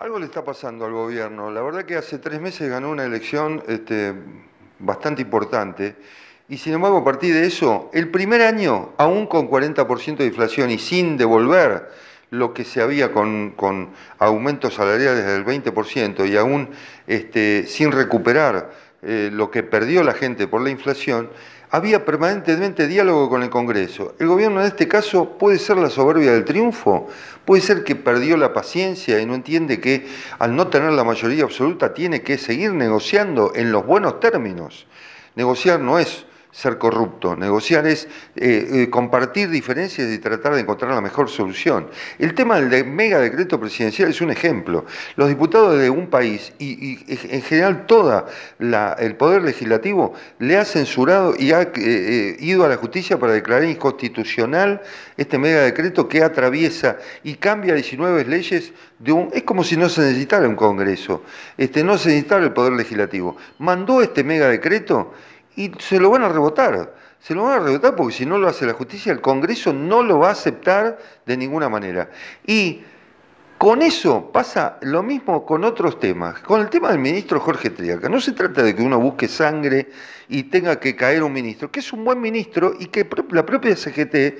Algo le está pasando al gobierno. La verdad que hace tres meses ganó una elección este, bastante importante. Y sin embargo, a partir de eso, el primer año, aún con 40% de inflación y sin devolver lo que se había con, aumentos salariales del 20% y aún este, sin recuperar eh, lo que perdió la gente por la inflación, había permanentemente diálogo con el Congreso. El gobierno en este caso puede ser la soberbia del triunfo, puede ser que perdió la paciencia y no entiende que al no tener la mayoría absoluta tiene que seguir negociando en los buenos términos. Negociar no es ser corrupto. Negociar es eh, eh, compartir diferencias y tratar de encontrar la mejor solución. El tema del mega decreto presidencial es un ejemplo. Los diputados de un país y, en general todo el poder legislativo le ha censurado y ha eh, ido a la justicia para declarar inconstitucional este mega decreto que atraviesa y cambia 19 leyes de un... Es como si no se necesitara un Congreso, este, no se necesitara el poder legislativo. Mandó este mega decreto y se lo van a rebotar. Se lo van a rebotar porque si no lo hace la justicia, el Congreso no lo va a aceptar de ninguna manera. Y con eso pasa lo mismo con otros temas. Con el tema del ministro Jorge Triaca. No se trata de que uno busque sangre y tenga que caer un ministro, que es un buen ministro y que la propia CGT,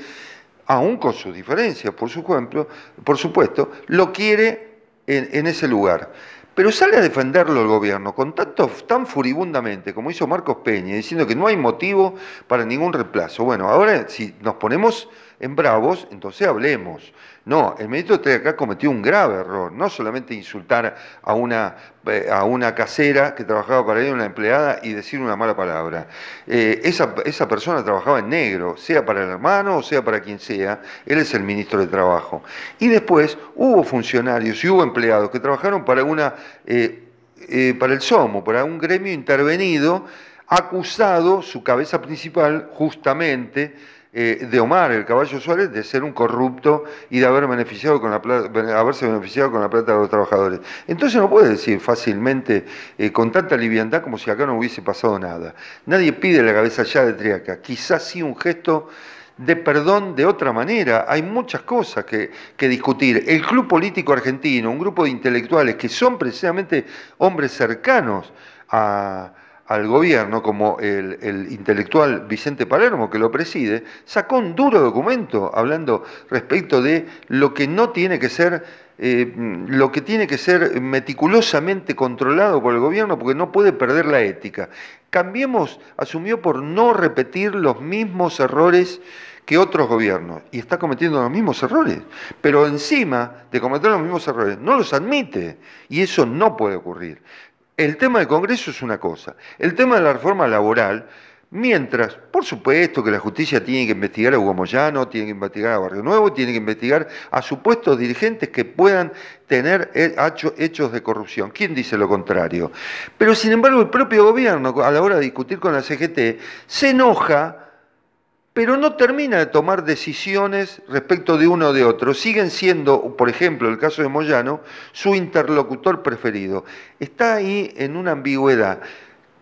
aún con sus diferencias, por, su ejemplo, por supuesto, lo quiere en, en ese lugar. Pero sale a defenderlo el gobierno con tanto, tan furibundamente como hizo Marcos Peña, diciendo que no hay motivo para ningún reemplazo. Bueno, ahora si nos ponemos en bravos, entonces hablemos. No, el ministro de acá cometió un grave error, no solamente insultar a una, eh, a una casera que trabajaba para él, una empleada, y decir una mala palabra. Eh, esa, persona trabajaba en negro, sea para el hermano o sea para quien sea, él es el ministro de Trabajo. Y después hubo funcionarios y hubo empleados que trabajaron para una... Eh, para el SOMO, para un gremio intervenido, acusado, su cabeza principal, justamente, eh, de Omar, el caballo Suárez, de ser un corrupto y de haberse beneficiado con la plata de los trabajadores. Entonces no puede decir fácilmente, eh, con tanta liviandad, como si acá no hubiese pasado nada. Nadie pide la cabeza ya de Triaca. Quizás sí un gesto de perdón de otra manera. Hay muchas cosas que, discutir. El Club Político Argentino, un grupo de intelectuales que son precisamente hombres cercanos a al gobierno, como el, intelectual Vicente Palermo, que lo preside, sacó un duro documento hablando respecto de lo que no tiene que ser, eh, lo que tiene que ser meticulosamente controlado por el gobierno, porque no puede perder la ética. Cambiemos, asumió por no repetir los mismos errores que otros gobiernos y está cometiendo los mismos errores, pero encima de cometer los mismos errores no los admite y eso no puede ocurrir. El tema del Congreso es una cosa. El tema de la reforma laboral, mientras, por supuesto que la justicia tiene que investigar a Hugo Moyano, tiene que investigar a Barrio Nuevo, tiene que investigar a supuestos dirigentes que puedan tener eh, hechos de corrupción. ¿Quién dice lo contrario? Pero sin embargo el propio gobierno, a la hora de discutir con la CGT, se enoja pero no termina de tomar decisiones respecto de uno o de otro. Siguen siendo, por ejemplo, el caso de Moyano, su interlocutor preferido. Está ahí en una ambigüedad.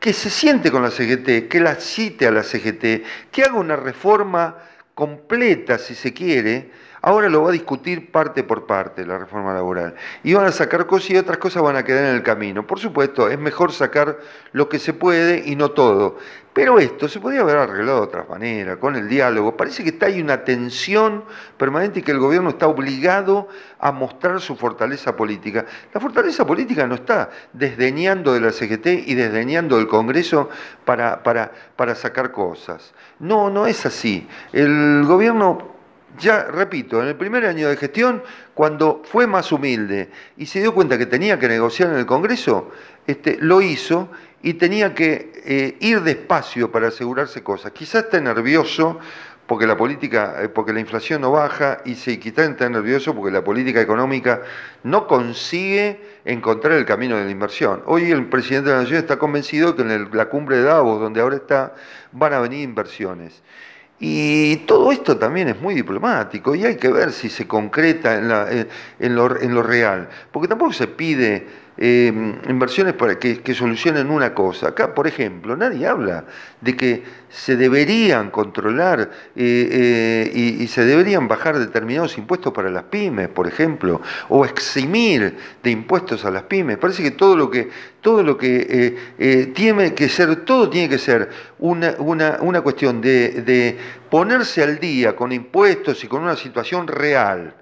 Que se siente con la CGT, que la cite a la CGT, que haga una reforma completa, si se quiere, Ahora lo va a discutir parte por parte la reforma laboral. Y van a sacar cosas y otras cosas van a quedar en el camino. Por supuesto, es mejor sacar lo que se puede y no todo. Pero esto se podría haber arreglado de otra manera, con el diálogo. Parece que está una tensión permanente y que el gobierno está obligado a mostrar su fortaleza política. La fortaleza política no está desdeñando de la CGT y desdeñando del Congreso para, para, para sacar cosas. No, no es así. El gobierno ya repito, en el primer año de gestión, cuando fue más humilde y se dio cuenta que tenía que negociar en el Congreso, este, lo hizo y tenía que eh, ir despacio para asegurarse cosas. Quizás está nervioso porque la política, eh, porque la inflación no baja y se quizás está nervioso porque la política económica no consigue encontrar el camino de la inversión. Hoy el presidente de la Nación está convencido que en la cumbre de Davos, donde ahora está, van a venir inversiones. Y todo esto también es muy diplomático y hay que ver si se concreta en, lo, lo real, porque tampoco se pide Em, inversiones para que, solucionen una cosa. Acá, por ejemplo, nadie habla de que se deberían controlar eh, eh, y, se deberían bajar determinados impuestos para las pymes, por ejemplo, o eximir de impuestos a las pymes. Parece que todo lo que todo lo que eh, tiene que ser, todo tiene que ser una, cuestión de ponerse al día con impuestos y con una situación real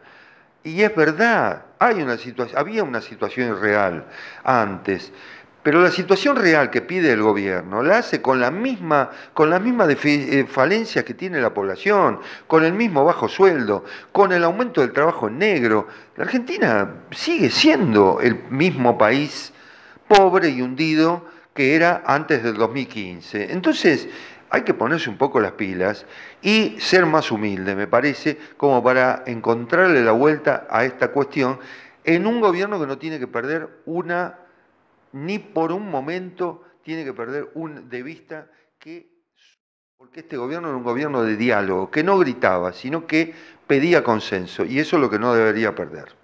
y es verdad, había una situación real antes, pero la situación real que pide el gobierno la hace con la misma, con las mismas eh, que tiene la población, con el mismo bajo sueldo, con el aumento del trabajo negro. La Argentina sigue siendo el mismo país pobre y hundido que era antes del 2015. Entonces, hay que ponerse un poco las pilas y ser más humilde, me parece, como para encontrarle la vuelta a esta cuestión en un gobierno que no tiene que perder una, ni por un momento tiene que perder un, de vista que, porque este gobierno era un gobierno de diálogo, que no gritaba, sino que pedía consenso, y eso es lo que no debería perder.